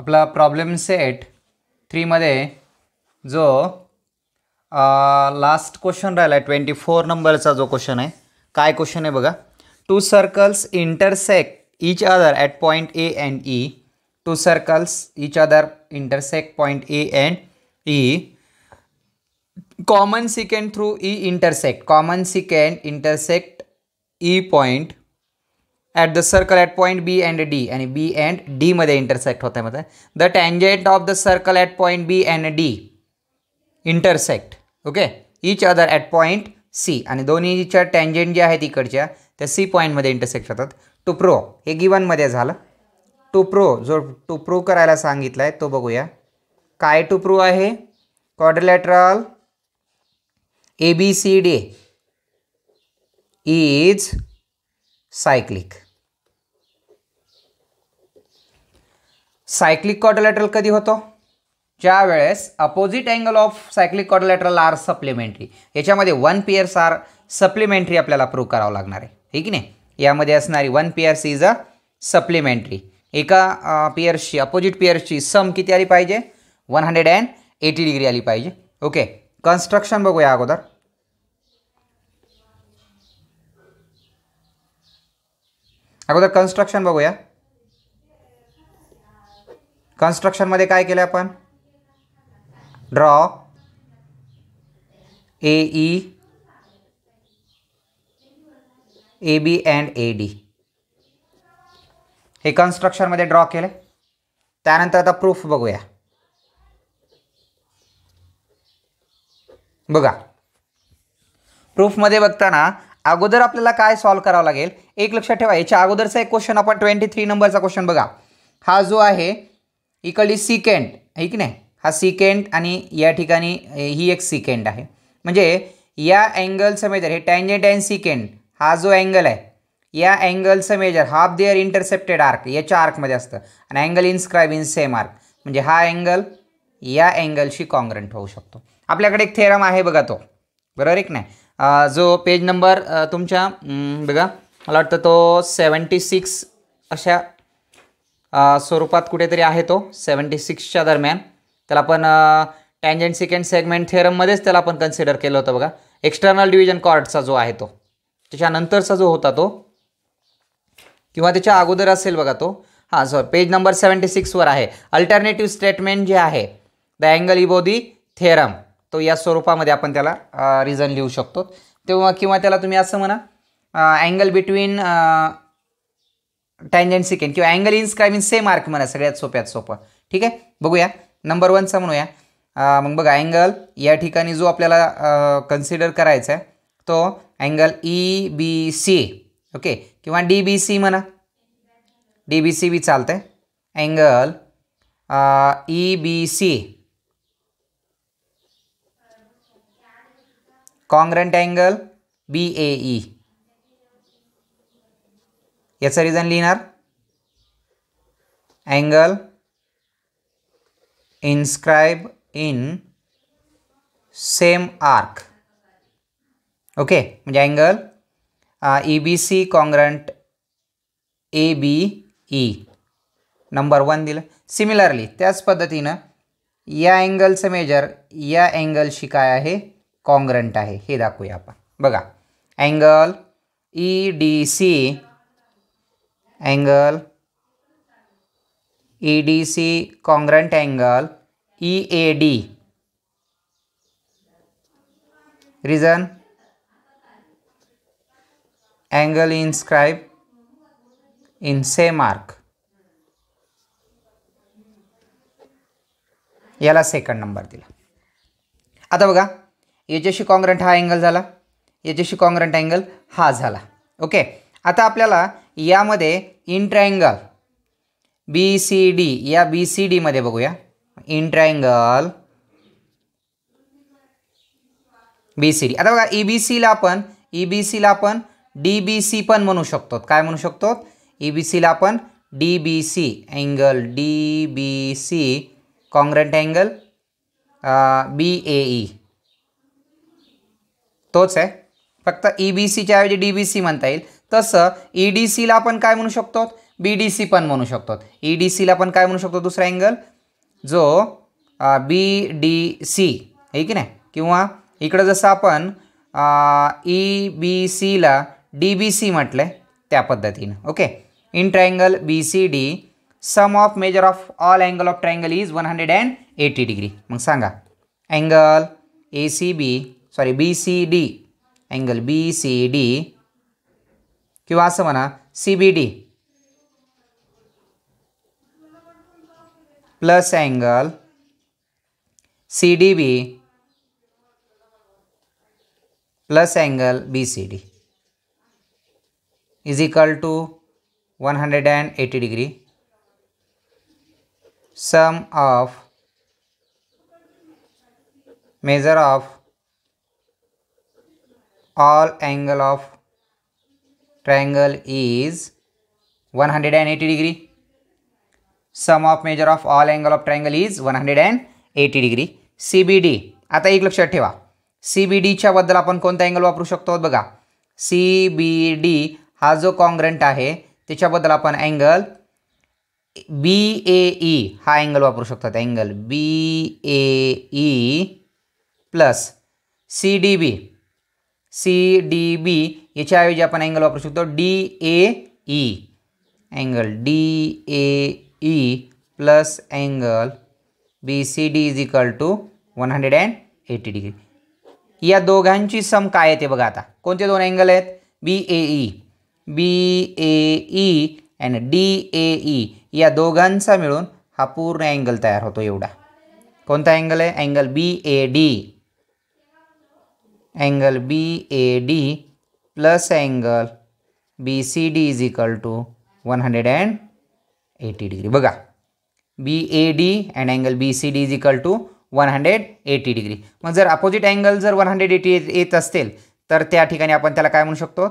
आपला problem set थ्रीमध्ये जो last question राहिला आहे ट्वेंटी फोर नंबरचा जो क्वेश्चन आहे काय क्वेश्चन आहे बघा two circles intersect each other at point A and E two circles each other intersect point A and E common secant through E intersect common secant intersect E point at the circle at point B and D आणि B and डीमध्ये intersect होत आहे मग the tangent of the circle at point B and D intersect okay each other at point C आणि दोन्हीच्या tangent ज्या आहेत इकडच्या त्या सी पॉईंटमध्ये इंटरसेक्ट होतात टू प्रो हे गिवनमध्ये झालं टू प्रो जो टू प्रो करायला सांगितला आहे तो बघूया काय टू प्रो आहे quadrilateral A B C D is cyclic cyclic quadrilateral कधी होतो ज्या वेळेस opposite angle of cyclic quadrilateral are supplementary याच्यामध्ये वन पेअर्स आर सप्लिमेंटरी आपल्याला प्रूव्ह करावं लागणार आहे ठीक आहे यामध्ये असणारी one pairs is a supplementary एका पेअर्सची अपोजिट पेअर्सची सम किती आली पाहिजे one hundred and eighty degree आली पाहिजे ओके कन्स्ट्रक्शन बघूया अगोदर अगोदर कन्स्ट्रक्शन बघूया मध्ये काय केलं आपण draw A E A B and A D हे मध्ये ड्रॉ केलं त्यानंतर आता प्रूफ बघूया बघा प्रूफमध्ये बघताना अगोदर आपल्याला काय सॉल्व करावं लागेल एक लक्षात ठेवा याच्या अगोदरचा एक क्वेश्चन आपण ट्वेंटी थ्री नंबरचा क्वेश्चन बघा हा जो आहे इकडली सिकेंड आहे की नाही हा सिकेंड आणि या ठिकाणी ही एक सिकेंड आहे म्हणजे या अँगलचं मेजर हे टँजेंट अँड सिकेंड हा जो अँगल आहे या अँगलचं measure half their intercepted arc याच्या आर्कमध्ये असतं आणि angle inscribed in same arc म्हणजे हा अँगल या अँगलशी कॉन्ग्रंट होऊ शकतो आपल्याकडे एक थेरम आहे बघा तो बरोबर एक नाही जो पेज नंबर तुमच्या बघा मला वाटतं तो सेवन्टी सिक्स अशा स्वरूपात कुठेतरी आहे तो सेवन्टी सिक्सच्या दरम्यान त्याला आपण टँजंट सेकंड सेगमेंट थेरममध्येच त्याला आपण कन्सिडर केलं होतं बघा एक्स्टर्नल डिव्हिजन कॉर्डचा जो आहे तो त्याच्यानंतरचा जो होता तो किंवा त्याच्या अगोदर असेल बघा तो हां सॉरी पेज नंबर सेवन्टी सिक्सवर आहे अल्टरनेटिव्ह स्टेटमेंट जे आहे द अँगल दी थेरम तो या स्वरूपामध्ये आपण त्याला रिझन लिहू शकतो तेव्हा किंवा त्याला तुम्ही असं म्हणा अँगल बिटवीन टँजंट सिकेंड किंवा angle inscribed in same arc म्हणा सगळ्यात सोप्यात सोपं ठीक आहे बघूया नंबर वनचा म्हणूया मग बघा अँगल या ठिकाणी जो आपल्याला कन्सिडर करायचा आहे तो angle E B C okay किंवा डी बी सी म्हणा डी बी सी बी चालतं आहे angle E B C congruent angle B A E याचं रिझन लिहिणार angle inscribed in same arc okay म्हणजे angle E B C congruent A B E number one दिलं similarly त्याच पद्धतीनं या अँगलचं मेजर या अँगलशी काय आहे कॉंग्रंट आहे हे दाखवूया आपण बघा angle E D C E e angle EDC congruent angle EAD reason angle inscribed, in same arc, याला सेकंड नंबर दिला आता बघा याच्याशी कॉंग्रंट हा अँगल झाला याच्याशी कॉंग्रंट अँगल हा झाला ओके आता आपल्याला यामध्ये in triangle B C D या बी सी डीमध्ये बघूया in triangle B C D आता बघा ई e बी सीला आपण ई e बी सीला आपण डी बी सी पण म्हणू शकतो काय म्हणू शकतो ई e बी सीला आपण D B C angle D B C congruent angle B A E तोच आहे फक्त ई बी सीच्या ऐवजी डी बी सी म्हणता येईल तसं ई e डी सीला आपण काय म्हणू शकतो बी डी सी पण म्हणू शकतो ई e डी सीला पण काय म्हणू शकतो दुसरा अँगल जो बी डी सी है की नाही किंवा इकडं जसं आपण ई बी e सीला डी बी सी म्हटलं आहे त्या पद्धतीनं okay in triangle B C D sum of measure of all angle of triangle is one hundred and eighty degree मग सांगा angle A C B sorry B C D angle B C D मना C B D plus angle C D B plus angle B C D is equal to one hundred and eighty degree sum of measure of all angle of triangle is 180 degree. Sum of measure of all angle of triangle is 180 B D आता एक लक्षात ठेवा C B डीच्याबद्दल आपण कोणता angle वापरू शकतो बघा C B D हा जो कॉन्ग्रंट आहे त्याच्याबद्दल आपण अँगल बी ए ई हा अँगल वापरू शकतो angle B A E plus C D B C D B याच्याऐवजी आपण अँगल वापरू शकतो D A E angle D A E plus angle B C D is equal to one hundred and eighty degree या दोघांची सम काय येते बघा आता कोणते दोन अँगल आहेत B A E B A E and D A E या दोघांचा मिळून हा पूर्ण अँगल तयार होतो एवढा कोणता अँगल आहे angle B A D angle B A D plus B C plus angle BCD is equal to 180 degree. बघा C D is BCD to one hundred eighty degree मग जर अपोजिट अँगल जर 180 येत असतील तर त्या ठिकाणी आपण त्याला काय म्हणू शकतो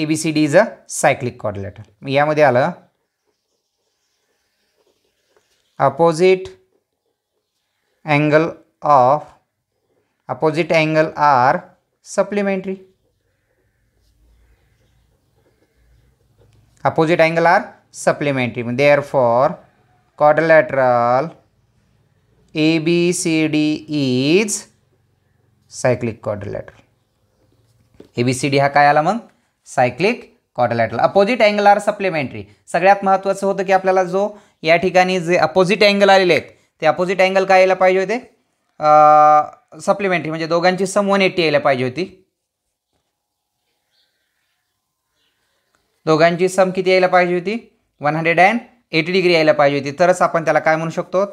A B C D is a cyclic quadrilateral यामध्ये आलं opposite angle of opposite angle are opposite quadrilateral A B C D is cyclic ABCD A B C D हा काय आला मग cyclic quadrilateral opposite angle are supplementary सगळ्यात महत्त्वाचं होतं की आपल्याला जो या ठिकाणी जे अपोजिट अँगल आलेले आहेत ते अपोजिट अँगल काय यायला पाहिजे होते सप्लिमेंटरी म्हणजे दोघांची सम वन एट्टी यायला पाहिजे होती दोघांची सम किती यायला पाहिजे होती one hundred and eighty degree यायला पाहिजे होती तरच आपण त्याला काय म्हणू शकतो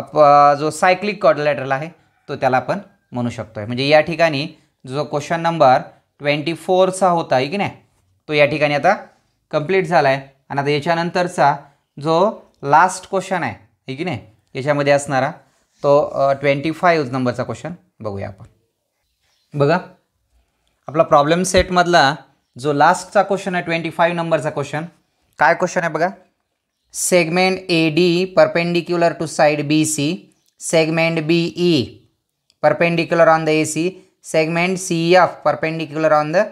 अप जो सायक्लिक कॉर्डलॅटरल आहे तो त्याला आपण म्हणू शकतो आहे म्हणजे या ठिकाणी जो क्वेश्चन नंबर ट्वेंटी फोरचा होता की नाही तो या ठिकाणी आता कंप्लीट झाला आहे आणि आता याच्यानंतरचा जो लास्ट क्वेश्चन आहे की नाही याच्यामध्ये असणारा तो ट्वेंटी फाईव्ह नंबरचा क्वेश्चन बघूया आपण बघा आपला प्रॉब्लेम सेटमधला जो लास्टचा क्वेश्चन आहे ट्वेंटी फाईव्ह नंबरचा क्वेश्चन काय क्वेश्चन आहे बघा segment A D perpendicular to side B C segment B E perpendicular on the A C segment C F perpendicular on the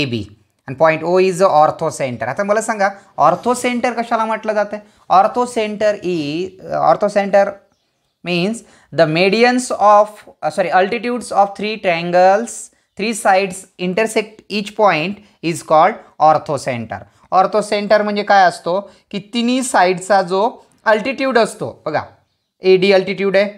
A B आणि point O is a orthocentre आता मला सांगा orthocentre कशाला म्हटलं जातं orthocentre E orthocentre means the medians of uh, sorry altitudes of three triangles three sides intersect each point is called orthocentre orthocentre म्हणजे काय असतो की तिन्ही साईडचा जो अल्टिट्यूड असतो बघा ए डी अल्टिट्यूड आहे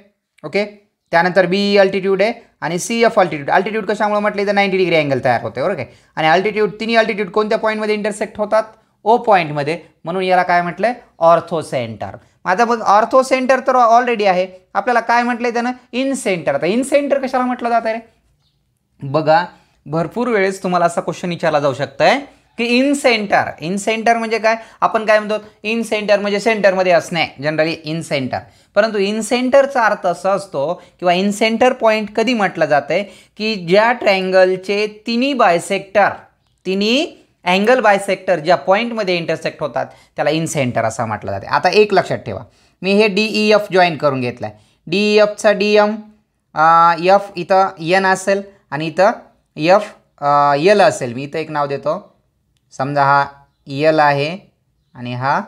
ओके त्यानंतर बी ई अल्टिट्यूड आहे आणि सी एफ अल्टिट्यूड अल्टिट्यूड कशामुळे म्हटले तर नाईन्टी डिग्री अँगल तयार होते ओके आणि अल्टिट्यूड तिन्ही अल्टिट्यूड कोणत्या पॉईंटमध्ये इंटरसेक्ट होतात ओ पॉईंटमध्ये म्हणून याला काय म्हटलं आहे ऑर्थोसेंटर माझा बघ ऑर्थो सेंटर तर ऑलरेडी आहे आपल्याला काय म्हटलं आहे त्यानं इन सेंटर आता इन सेंटर कशाला म्हटलं जातं रे बघा भरपूर वेळेस तुम्हाला असा क्वेश्चन विचारला जाऊ शकतं आहे की इन सेंटर इन सेंटर म्हणजे काय आपण काय म्हणतो इन सेंटर म्हणजे सेंटरमध्ये असणे जनरली इन सेंटर परंतु इन सेंटरचा अर्थ असा असतो किंवा इन सेंटर पॉईंट कधी म्हटलं जातं की ज्या ट्रँगलचे तिन्ही बायसेक्टर तिन्ही अँगल सेक्टर ज्या पॉईंटमध्ये इंटरसेक्ट होतात त्याला इनसेंटर असं म्हटलं जाते आता एक लक्षात ठेवा मी हे डी ई एफ जॉईन करून घेतलं आहे डी e ई एफचा डी एम एफ इथं यन असेल आणि इथं एफ यल असेल मी इथं एक नाव देतो समजा हा यल आहे आणि हा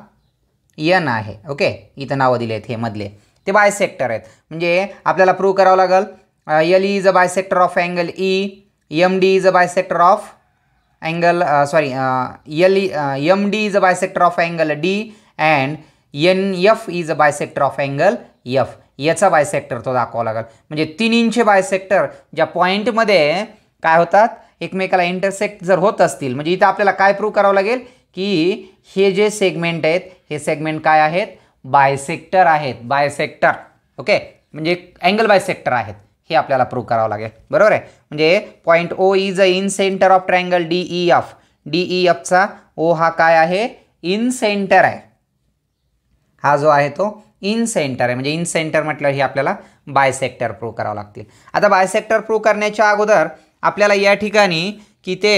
यन आहे ओके इथं नावं दिले आहेत हे मधले ते बाय सेक्टर आहेत म्हणजे आपल्याला प्रूव्ह करावं लागेल L is a sector of angle E M D is a sector of angle uh, sorry uh, LE, uh, MD is a bisector of angle D and NF is a bisector of angle F याचा bisector तो दाखवावा लागेल म्हणजे तीन इंचे bisector ज्या पॉईंटमध्ये काय होतात एकमेकाला इंटरसेक्ट जर होत असतील म्हणजे इथं आपल्याला काय प्रूव्ह करावं लागेल की हे जे सेगमेंट आहेत हे सेगमेंट काय आहेत बायसेक्टर आहेत बायसेक्टर ओके म्हणजे अँगल बायसेक्टर आहेत हे आपल्याला प्रूव्ह करावं लागेल बरोबर आहे म्हणजे point O is a incentre of triangle D E F D E एफचा ओ हा काय आहे इन सेंटर आहे हा जो आहे तो इन सेंटर आहे म्हणजे इन सेंटर म्हटलं हे आपल्याला बायसेक्टर प्रूव्ह करावं लागतील आता बायसेक्टर प्रूव्ह करण्याच्या अगोदर आपल्याला या ठिकाणी की ते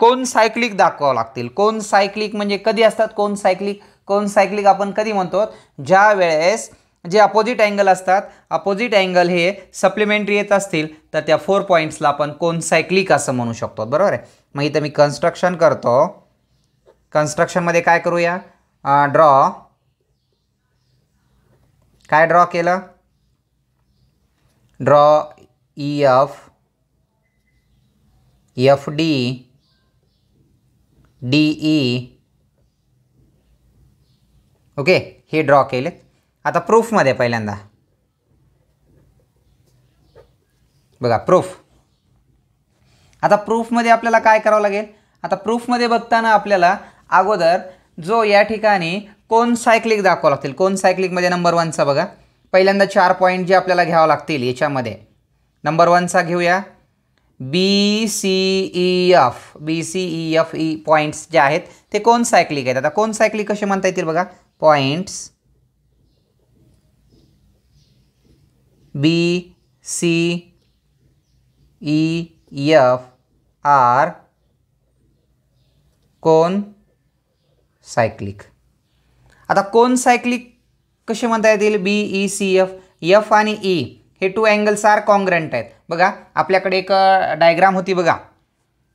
कोण सायक्लिक दाखवावं लागतील कोण सायक्लिक म्हणजे कधी असतात कोण सायक्लिक कोण सायक्लिक आपण कधी म्हणतो ज्या वेळेस जे अपोजिट अँगल असतात अपोजिट अँगल हे सप्लिमेंटरी येत असतील तर त्या फोर पॉईंट्सला आपण कोण सायक्लिक असं म्हणू शकतो बरोबर आहे मग इथं मी कन्स्ट्रक्शन करतो कन्स्ट्रक्शनमध्ये काय करूया ड्रॉ काय ड्रॉ केलं draw E F F D D E okay हे ड्रॉ केलेत आता प्रूफमध्ये पहिल्यांदा बघा प्रूफ आता प्रूफमध्ये आपल्याला काय करावं लागेल आता प्रूफमध्ये बघताना आपल्याला अगोदर जो या ठिकाणी कोण सायक्लिक दाखवावं लागतील कोण सायक्लिकमध्ये नंबर वनचा बघा पहिल्यांदा चार पॉईंट जे आपल्याला घ्यावं लागतील याच्यामध्ये नंबर वनचा घेऊया B C E F B C E F E points जे आहेत ते कोण सायक्लिक आहेत आता कोण सायक्लिक कसे म्हणता येतील बघा points B, C, E, F are concyclic आता कोन सायक्लिक कसे म्हणता येतील B E C F F आणि ई e हे टू अँगल्स आर कॉन्ग्रंट आहेत बघा आपल्याकडे एक डायग्राम होती बघा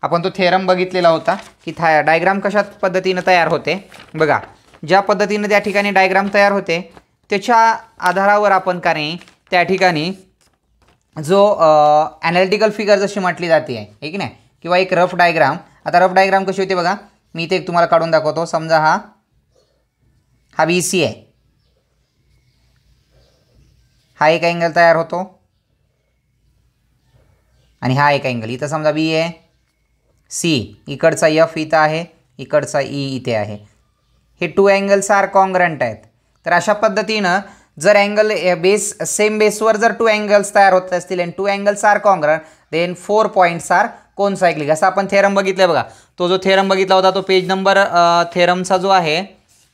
आपण तो थेरम बघितलेला होता की था डायग्राम कशा पद्धतीनं तयार होते बघा ज्या पद्धतीनं त्या ठिकाणी डायग्राम तयार होते त्याच्या आधारावर आपण का नाही त्या ठिकाणी जो ॲनालिटिकल फिगर जशी म्हटली जाते आहे हे की नाही किंवा एक रफ डायग्राम आता रफ डायग्राम कशी होते बघा मी इथे एक तुम्हाला काढून दाखवतो समजा हा हा बी सी आहे हा एक अँगल तयार होतो आणि हा एक अँगल इथं समजा बी आहे सी इकडचा यफ इथं आहे इकडचा ई e इथे आहे हे टू अँगल आर कॉन्ग्रंट आहेत तर अशा पद्धतीनं जर अँगल बेस सेम बेसवर जर टू अँगल्स तयार होत असतील and two angles are congruent then four points are concyclic असा आपण थेरम बघितलं बघा तो जो थेरम बघितला होता तो पेज नंबर थेरमचा जो आहे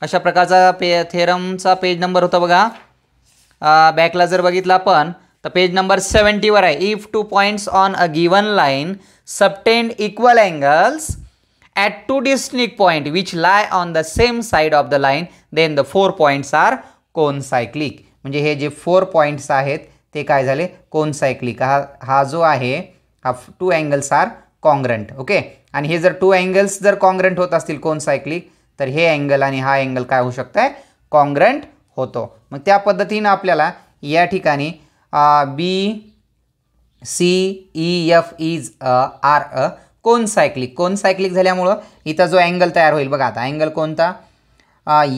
अशा प्रकारचा पे थेरमचा पेज नंबर होता बघा बॅकला जर बघितला आपण तर पेज नंबर सेवन्टीवर आहे if two points on a given line subtend equal angles at two distinct point which lie on the same side of the line then the four points are cyclic म्हणजे हे जे four points आहेत ते काय झाले कोनसायक्लिक हा हा जो आहे हा two angles are congruent okay आणि हे जर टू अँगल्स जर कॉन्ग्रंट होत असतील कोनसायक्लिक तर हे अँगल आणि हा अँगल काय होऊ शकतं आहे कॉन्ग्रंट होतो मग त्या पद्धतीनं आपल्याला या ठिकाणी B C E F is are a concyclic झाल्यामुळं इथं जो अँगल तयार होईल बघा आता अँगल कोणता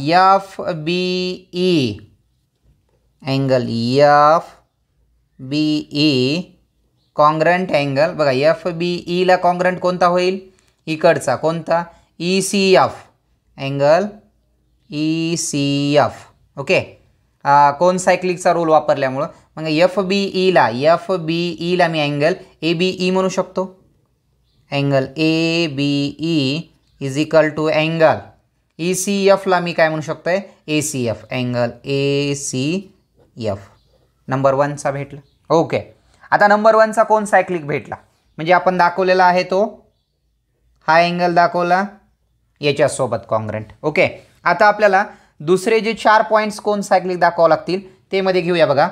F B E angle F B E congruent angle बघा एफ बी ईला कॉन्ग्रंट कोणता होईल इकडचा कोणता E C F angle E C F okay कोण सायक्लिकचा रूल वापरल्यामुळं मग एफ बी ईला e एफ बी ईला e मी अँगल ए बी ई म्हणू शकतो angle A B E is equal to angle A e C एफला मी काय म्हणू शकतो आहे A C F angle A C F number वनचा भेटला ओके आता नंबर वनचा कोण सायक्लिक भेटला म्हणजे आपण दाखवलेला आहे तो हा एंगल दाखवला याच्यासोबत कॉन्ग्रेंट ओके आता आपल्याला दुसरे जे चार पॉईंट्स कोण सायक्लिक दाखवावं लागतील ते मध्ये घेऊया बघा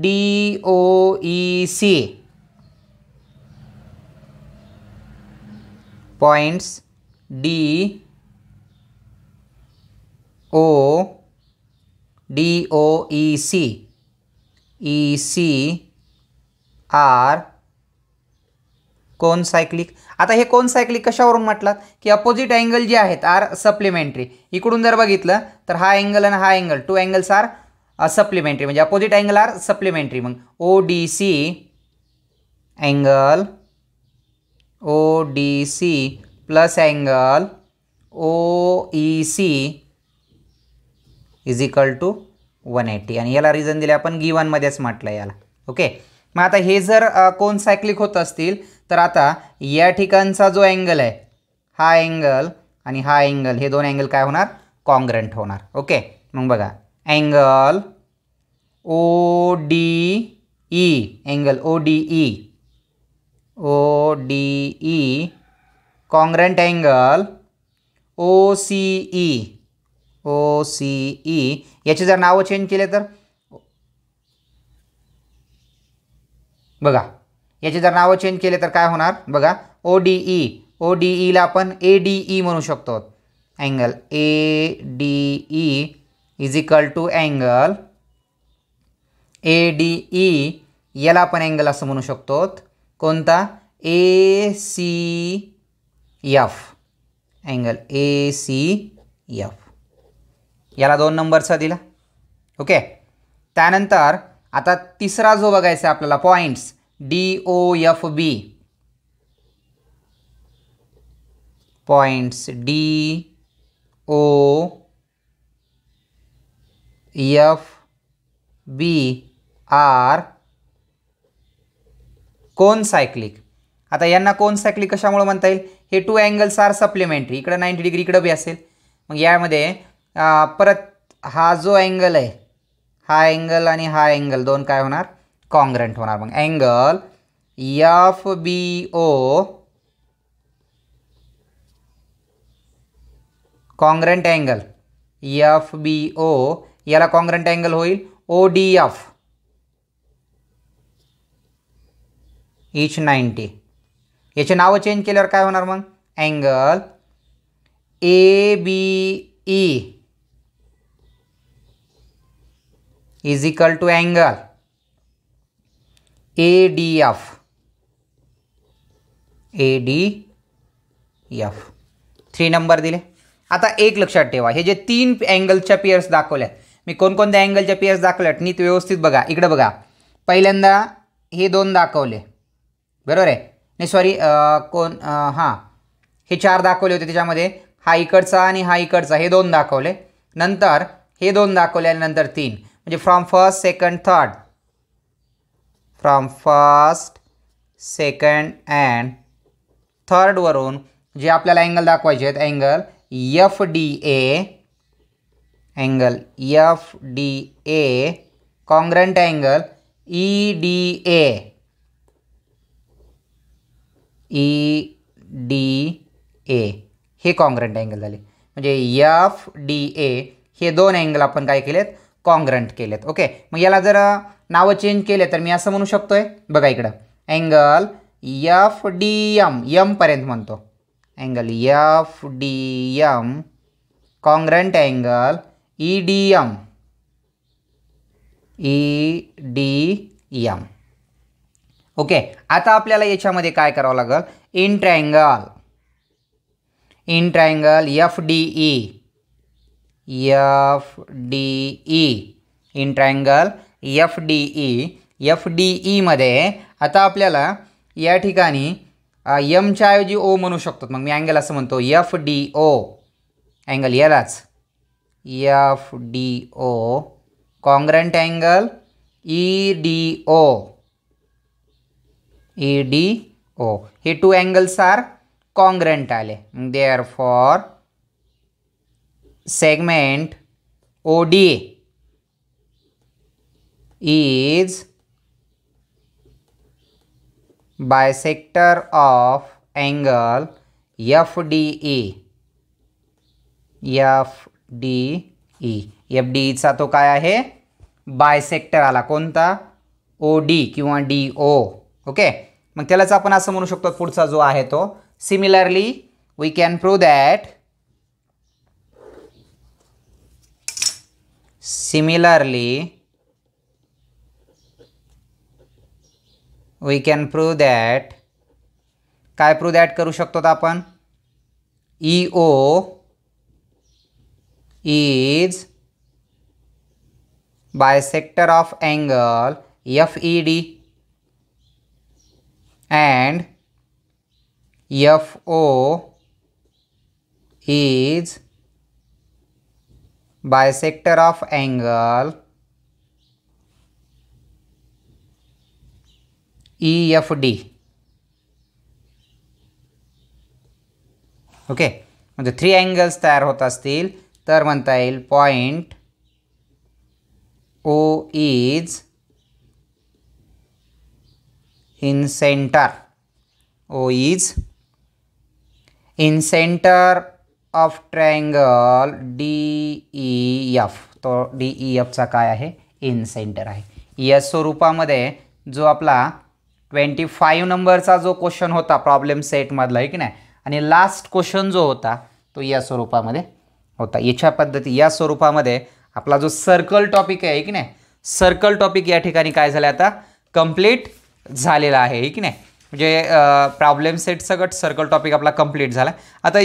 D O E C points D O D O E C E C are concyclic आता हे कोन सायक्लिक कशावरून म्हटलात की अपोजिट अँगल जे आहेत आर सप्लिमेंटरी इकडून जर बघितलं तर हा अँगल आणि हा angle two angles are supplementary म्हणजे अपोजिट अँगल आर सप्लिमेंटरी मग O D C angle O D C plus angle O E C is equal to one eighty आणि याला रिझन दिले आपण गिवनमध्येच म्हटलं याला ओके मग आता हे जर कोण सायक्लिक होत असतील तर आता या ठिकाणचा जो अँगल आहे हा अँगल आणि हा अँगल हे दोन अँगल काय होणार कॉन्ग्रंट होणार ओके मग बघा angle O D E angle O D E O D E congruent angle O C E O C E याची जर नावं चेंज केले तर बघा याची जर नावं चेंज केले तर काय होणार बघा O D E O D ईला आपण ए डी ई म्हणू शकतो angle A D E is equal to angle A D E याला आपण अँगल असं म्हणू शकतो कोणता A C F angle A C F याला दोन नंबरचा दिला ओके त्यानंतर आता तिसरा जो बघायचा आपल्याला points D O F B points D O F B are concyclic आता यांना कोन सायक्लिक कशामुळे म्हणता येईल हे टू अँगल्स आर सप्लिमेंटरी इकडं नाईंटी डिग्री इकडं बी असेल मग यामध्ये परत हा जो अँगल आहे हा अँगल आणि हा अँगल दोन काय होणार कॉंग्रंट होणार मग angle F B O congruent angle F B O याला कॉंग्रंट अँगल होईल O D F each ninety याचे नावं चेंज केल्यावर काय होणार मग angle A B E is equal to angle A D F A D F three number दिले आता एक लक्षात ठेवा हे जे तीन अँगलच्या पेयर्स दाखवल्यात मी कोणकोणत्या अँगलच्या पेयर्स दाखवल्यात नीट व्यवस्थित बघा इकडं बघा पहिल्यांदा हे दोन दाखवले बरोबर आहे नाही सॉरी कोण हां हे चार दाखवले होते त्याच्यामध्ये हा इकडचा आणि हा इकडचा हे दोन दाखवले नंतर हे दोन दाखवले आणि नंतर तीन म्हणजे from first second third from first second and थर्डवरून जे आपल्याला अँगल दाखवायचे आहेत angle F D A angle F D A congruent angle E D A E D A हे कॉंग्रंट अँगल झाले म्हणजे यफ डी ए हे दोन अँगल आपण काय केलेत कॉन्ग्रंट केलेत ओके मग याला जर नावं चेंज केले तर मी असं म्हणू शकतो बघा इकडं अँगल यफ डी यम यमपर्यंत म्हणतो angle F D M congruent angle E D M E D M okay आता आपल्याला याच्यामध्ये काय करावं लागेल in triangle in triangle F D E F D E in triangle F D E F D ईमध्ये आता आपल्याला या ठिकाणी यमच्या ऐवजी ओ म्हणू शकतो मग मी अँगल असं म्हणतो एफ डी ओ अँगल यालाच F D O congruent angle E D O E D O हे टू अँगल्स आर कॉंग्रेंट आले therefore segment segment OD is bisector of D E FDE FDE चा तो काय आहे bisector आला कोणता O D किंवा डी ओ ओके मग त्यालाच आपण असं म्हणू शकतो पुढचा जो आहे तो similarly we can prove that Similarly, we can prove that काय प्रूव्ह दॅट करू शकतो आपण E O is bisector of angle F E D and F O is bisector of angle EFD. Okay म्हणजे three angles तैयार होता तो तर point O is incentre O is incentre of triangle D E F तो D E एफचा काय आहे in centre आहे या स्वरूपामध्ये जो आपला ट्वेंटी फाईव्ह नंबरचा जो क्वेश्चन होता प्रॉब्लेम सेटमधला आहे की नाही आणि लास्ट क्वेश्चन जो होता तो या स्वरूपामध्ये होता याच्या पद्धती या स्वरूपामध्ये आपला जो सर्कल टॉपिक आहे की नाही सर्कल टॉपिक या ठिकाणी काय झालं आता कम्प्लीट झालेला आहे की नाही म्हणजे प्रॉब्लेम सेट सगट सर्कल टॉपिक आपला कम्प्लीट झाला आता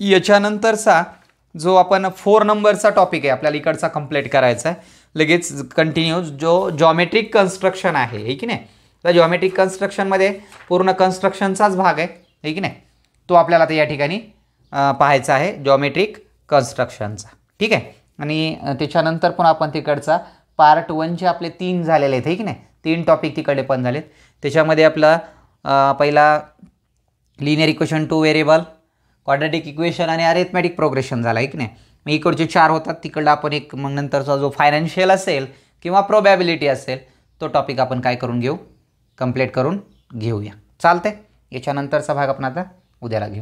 याच्यानंतरचा जो आपण फोर नंबरचा टॉपिक आहे आपल्याला इकडचा कम्प्लीट करायचा आहे लगेच कंटिन्यू जो जॉमेट्रिक कन्स्ट्रक्शन आहे हे की नाही तर जॉमेट्रिक कन्स्ट्रक्शनमध्ये पूर्ण कन्स्ट्रक्शनचाच भाग आहे हे की नाही तो आपल्याला आता या ठिकाणी पाहायचा आहे जॉमेट्रिक कन्स्ट्रक्शनचा ठीक आहे आणि त्याच्यानंतर पण आपण तिकडचा पार्ट वनचे आपले तीन झालेले आहेत हे की नाही तीन टॉपिक तिकडे पण झालेत त्याच्यामध्ये आपलं पहिला linear equation two variable quadratic equation आणि अरेथमॅटिक प्रोग्रेशन झाला एक नाही मग इकडचे चार होतात तिकडला आपण एक मग नंतरचा जो फायनान्शियल असेल किंवा प्रोबॅबिलिटी असेल तो टॉपिक आपण काय करून घेऊ कम्प्लीट करून घेऊया चालते याच्यानंतरचा भाग आपण आता उद्याला घेऊ